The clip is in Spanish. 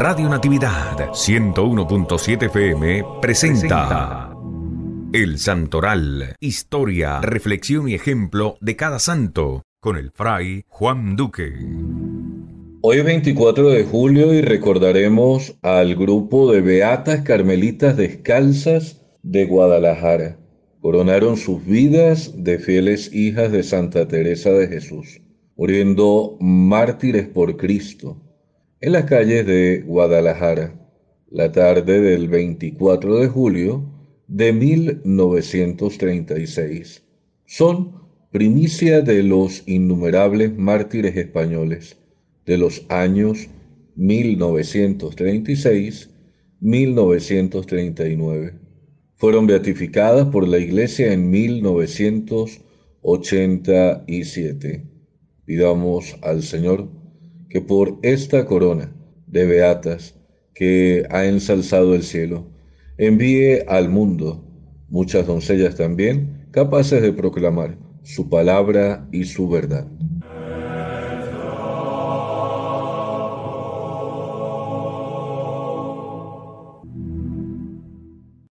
Radio Natividad 101.7 FM presenta El Santoral, historia, reflexión y ejemplo de cada santo, con el fray Juan Duque. Hoy 24 de julio y recordaremos al grupo de Beatas Carmelitas Descalzas de Guadalajara. Coronaron sus vidas de fieles hijas de Santa Teresa de Jesús, muriendo mártires por Cristo en las calles de Guadalajara, la tarde del 24 de julio de 1936, son primicia de los innumerables mártires españoles de los años 1936-1939. Fueron beatificadas por la Iglesia en 1987. Pidamos al Señor que por esta corona de beatas que ha ensalzado el cielo, envíe al mundo muchas doncellas también capaces de proclamar su palabra y su verdad.